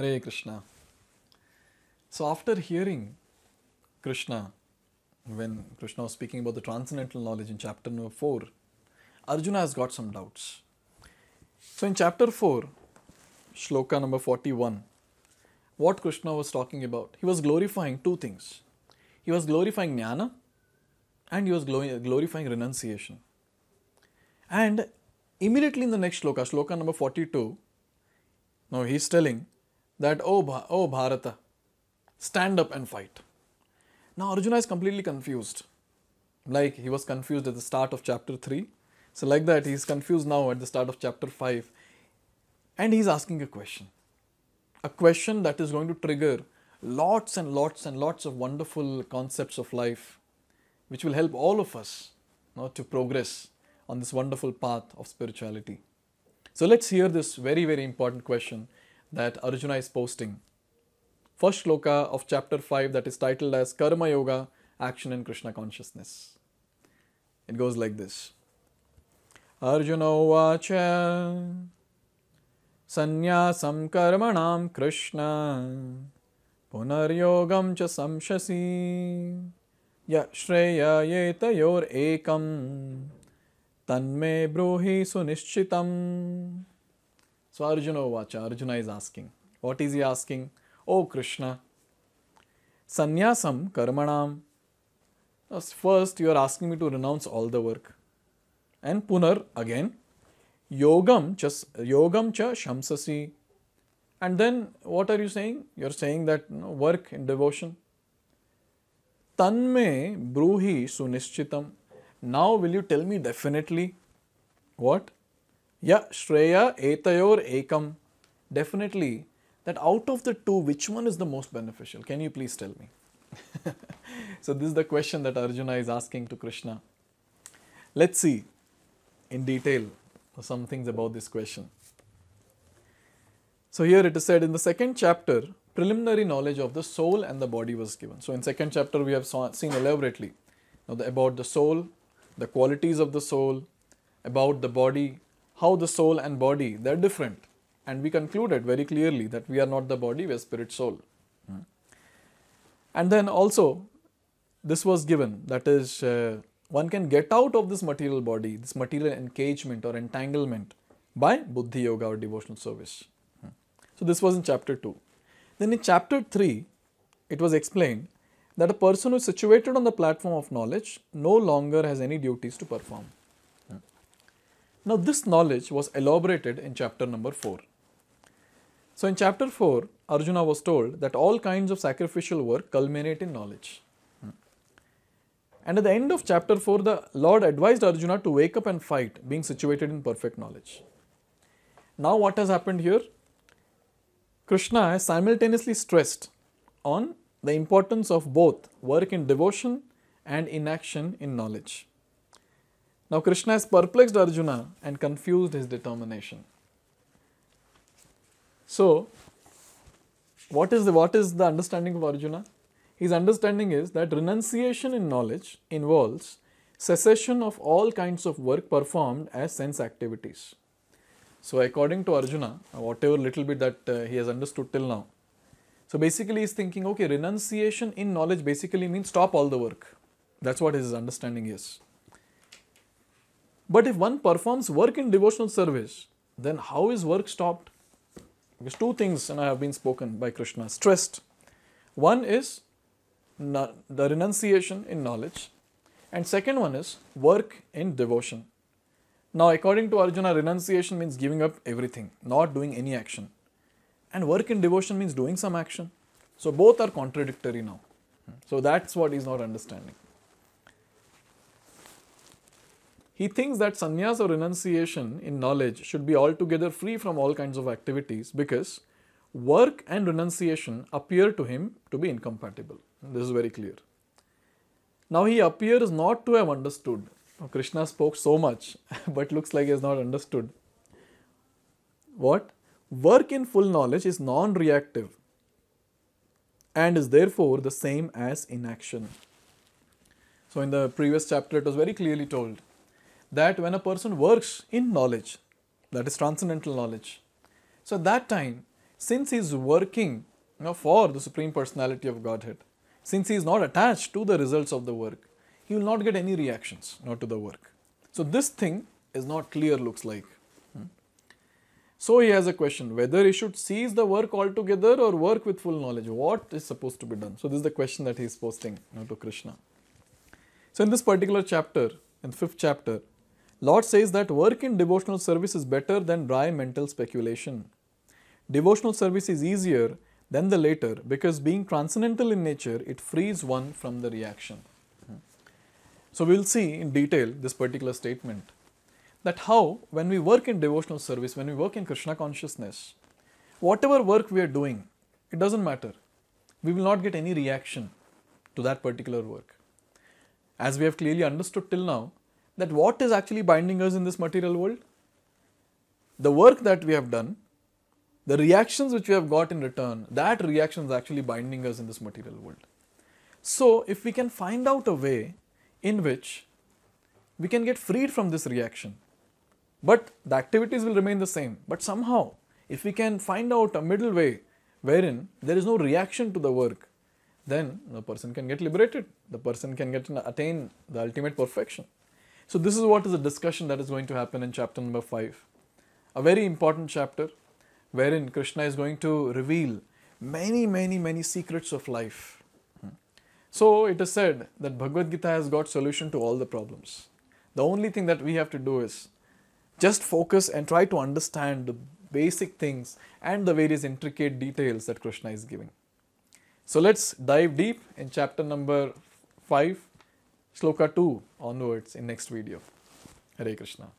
Hare Krishna. So, after hearing Krishna, when Krishna was speaking about the transcendental knowledge in chapter number 4, Arjuna has got some doubts. So, in chapter 4, shloka number 41, what Krishna was talking about, he was glorifying two things. He was glorifying jnana and he was glorifying renunciation. And immediately in the next shloka, shloka number 42, now he's telling that, oh, Bha- oh Bharata, stand up and fight. Now Arjuna is completely confused. Like he was confused at the start of chapter 3. So, like that, he's confused now at the start of chapter 5. And he's asking a question. A question that is going to trigger lots and lots and lots of wonderful concepts of life, which will help all of us you know, to progress on this wonderful path of spirituality. So, let's hear this very, very important question that Arjuna is posting. First shloka of chapter 5 that is titled as Karma Yoga Action in Krishna Consciousness. It goes like this Arjuna Vacha Sanyasam Karmanam Krishna cha samshasi Ya Shreya Yeta Yor Ekam Tanme Bruhi Sunishchitam. So Arjuna oh, Vacha, Arjuna is asking. What is he asking? Oh Krishna, sannyasam karmanam. First, you are asking me to renounce all the work. And punar again, yogam cha, yogam cha shamsasi. And then what are you saying? You are saying that you know, work in devotion. Tanme bruhi sunischitam. Now will you tell me definitely what? Yeah, Shreya Etayor Ekam. Definitely, that out of the two, which one is the most beneficial? Can you please tell me? so, this is the question that Arjuna is asking to Krishna. Let's see in detail some things about this question. So, here it is said in the second chapter, preliminary knowledge of the soul and the body was given. So, in second chapter, we have saw, seen elaborately now the, about the soul, the qualities of the soul, about the body, how the soul and body they're different and we concluded very clearly that we are not the body we are spirit soul hmm. and then also this was given that is uh, one can get out of this material body this material engagement or entanglement by buddhi yoga or devotional service hmm. so this was in chapter 2 then in chapter 3 it was explained that a person who is situated on the platform of knowledge no longer has any duties to perform now, this knowledge was elaborated in chapter number 4. So, in chapter 4, Arjuna was told that all kinds of sacrificial work culminate in knowledge. Hmm. And at the end of chapter 4, the Lord advised Arjuna to wake up and fight, being situated in perfect knowledge. Now, what has happened here? Krishna has simultaneously stressed on the importance of both work in devotion and inaction in knowledge. Now Krishna has perplexed Arjuna and confused his determination. So, what is the, what is the understanding of Arjuna? His understanding is that renunciation in knowledge involves cessation of all kinds of work performed as sense activities. So, according to Arjuna, whatever little bit that uh, he has understood till now, so basically he is thinking, okay, renunciation in knowledge basically means stop all the work. That's what his understanding is. But if one performs work in devotional service, then how is work stopped? Because two things and I have been spoken by Krishna, stressed. One is the renunciation in knowledge, and second one is work in devotion. Now, according to Arjuna, renunciation means giving up everything, not doing any action. And work in devotion means doing some action. So, both are contradictory now. So, that's what he's not understanding. He thinks that sannyas or renunciation in knowledge should be altogether free from all kinds of activities because work and renunciation appear to him to be incompatible. This is very clear. Now he appears not to have understood. Krishna spoke so much, but looks like he has not understood. What? Work in full knowledge is non reactive and is therefore the same as inaction. So, in the previous chapter, it was very clearly told that when a person works in knowledge, that is transcendental knowledge, so at that time, since he is working you know, for the Supreme Personality of Godhead, since he is not attached to the results of the work, he will not get any reactions not to the work. So this thing is not clear looks like. Hmm. So he has a question whether he should cease the work altogether or work with full knowledge. What is supposed to be done? So this is the question that he is posting you know, to Krishna. So in this particular chapter, in fifth chapter, Lord says that work in devotional service is better than dry mental speculation. Devotional service is easier than the latter because being transcendental in nature, it frees one from the reaction. So, we will see in detail this particular statement that how when we work in devotional service, when we work in Krishna consciousness, whatever work we are doing, it does not matter. We will not get any reaction to that particular work. As we have clearly understood till now, that what is actually binding us in this material world? The work that we have done, the reactions which we have got in return, that reaction is actually binding us in this material world. So, if we can find out a way in which we can get freed from this reaction, but the activities will remain the same, but somehow if we can find out a middle way wherein there is no reaction to the work, then the person can get liberated, the person can get attain the ultimate perfection. So this is what is the discussion that is going to happen in chapter number 5. A very important chapter wherein Krishna is going to reveal many, many, many secrets of life. Hmm. So it is said that Bhagavad Gita has got solution to all the problems. The only thing that we have to do is just focus and try to understand the basic things and the various intricate details that Krishna is giving. So let's dive deep in chapter number 5 Shloka 2 onwards in next video. Hare Krishna.